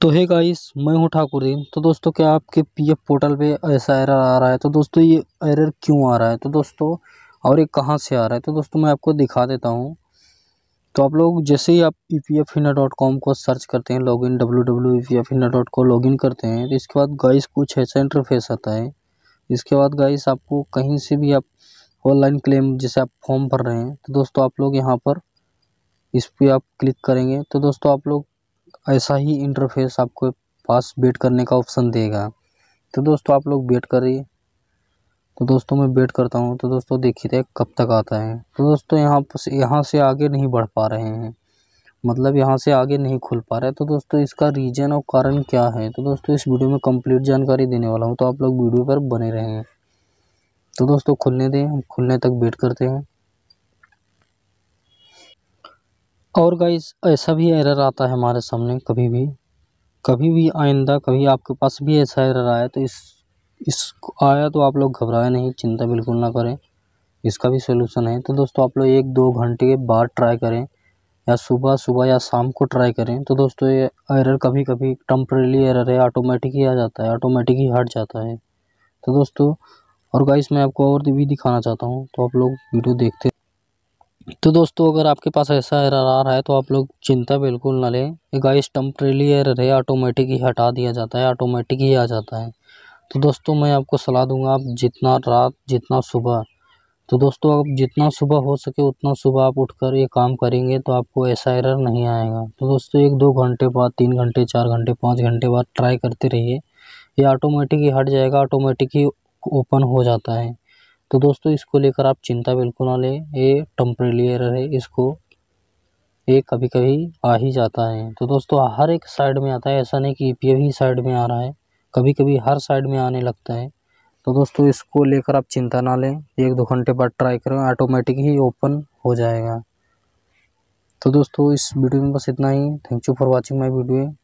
तो है गाइस मैं हूं दीन तो दोस्तों क्या आपके पीएफ पोर्टल पे ऐसा एरर आ रहा है तो दोस्तों ये एरर क्यों आ रहा है तो दोस्तों और ये कहाँ से आ रहा है तो दोस्तों मैं आपको दिखा देता हूँ तो आप लोग जैसे ही आप E P F India dot com को सर्च करते हैं login W W E P F India dot को लॉगिन करते हैं तो इसके बाद गाइस कुछ ऐसा इंटरफेस आता है इसके बाद गाइस आपको कहीं से भी आप ऑनलाइन क्लेम जैसे आप फॉर्म भर रहे हैं तो दोस्तों आप लोग यहाँ पर इस पर आप क्लिक करेंगे तो दोस्तों आप लोग ऐसा ही इंटरफेस आपको पास वेट करने का ऑप्शन देगा तो दोस्तों आप लोग वेट करिए तो दोस्तों मैं वेट करता हूँ तो दोस्तों देखिए कब तक आता है तो दोस्तों यहाँ पर यहाँ से आगे नहीं बढ़ पा रहे हैं मतलब यहाँ से आगे नहीं खुल पा रहा है तो दोस्तों इसका रीज़न और कारण क्या है तो दोस्तों इस वीडियो में कंप्लीट जानकारी देने वाला हूँ तो आप लोग वीडियो पर बने रहें तो दोस्तों खुलने दें खुलने तक वेट करते हैं और गाइस ऐसा भी एरर आता है हमारे सामने कभी भी कभी भी आइंदा कभी आपके पास भी ऐसा एरर आया तो इस इस आया तो आप लोग घबराए नहीं चिंता बिल्कुल ना करें इसका भी सलूशन है तो दोस्तों आप लोग एक दो घंटे के बाद ट्राई करें या सुबह सुबह या शाम को ट्राई करें तो दोस्तों ये एरर कभी कभी टम्परेली एरर है ऑटोमेटिक ही आ जाता है ऑटोमेटिक ही हट जाता है तो दोस्तों और गाइस मैं आपको और भी दिखाना चाहता हूँ तो आप लोग वीडियो देखते तो दोस्तों अगर आपके पास ऐसा एरर आ रहा है तो आप लोग चिंता बिल्कुल ना लें एक गाइस टेम्परेली एरर है ऑटोमेटिक ही हटा दिया जाता है ऑटोमेटिक ही आ जाता है तो दोस्तों मैं आपको सलाह दूंगा आप जितना रात जितना सुबह तो दोस्तों आप जितना सुबह हो सके उतना सुबह आप उठकर ये काम करेंगे तो आपको ऐसा एरर नहीं आएगा तो दोस्तों एक दो घंटे बाद तीन घंटे चार घंटे पाँच घंटे बाद ट्राई करते रहिए ये ऑटोमेटिक ही हट जाएगा ऑटोमेटिक ही ओपन हो जाता है तो दोस्तों इसको लेकर आप चिंता बिल्कुल ना लें ये टम्परेली एयर है इसको ये कभी कभी आ ही जाता है तो दोस्तों हर एक साइड में आता है ऐसा नहीं कि ई ही साइड में आ रहा है कभी कभी हर साइड में आने लगता है तो दोस्तों इसको लेकर आप चिंता ना लें एक दो घंटे बाद ट्राई करें ऑटोमेटिक ही ओपन हो जाएगा तो दोस्तों इस वीडियो में बस इतना ही thank you for watching my video